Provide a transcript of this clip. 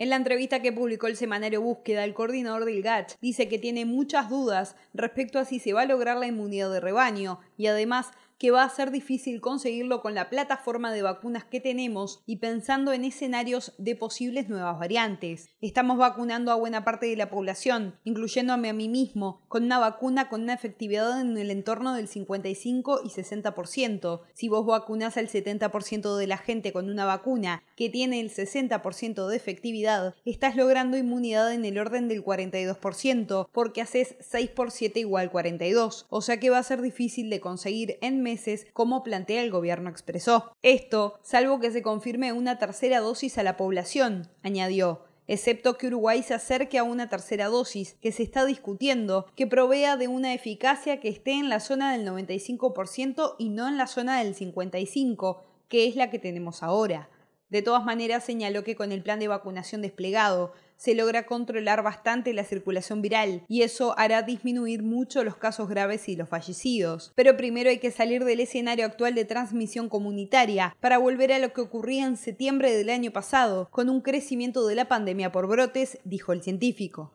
En la entrevista que publicó el semanario Búsqueda, el coordinador del GACH dice que tiene muchas dudas respecto a si se va a lograr la inmunidad de rebaño y además que va a ser difícil conseguirlo con la plataforma de vacunas que tenemos y pensando en escenarios de posibles nuevas variantes. Estamos vacunando a buena parte de la población, incluyéndome a mí mismo, con una vacuna con una efectividad en el entorno del 55 y 60%. Si vos vacunás al 70% de la gente con una vacuna que tiene el 60% de efectividad, estás logrando inmunidad en el orden del 42%, porque haces 6 por 7 igual 42, o sea que va a ser difícil de conseguir en meses, como plantea el gobierno expresó. Esto, salvo que se confirme una tercera dosis a la población, añadió excepto que Uruguay se acerque a una tercera dosis que se está discutiendo, que provea de una eficacia que esté en la zona del 95% y no en la zona del 55%, que es la que tenemos ahora. De todas maneras, señaló que con el plan de vacunación desplegado se logra controlar bastante la circulación viral y eso hará disminuir mucho los casos graves y los fallecidos. Pero primero hay que salir del escenario actual de transmisión comunitaria para volver a lo que ocurría en septiembre del año pasado, con un crecimiento de la pandemia por brotes, dijo el científico.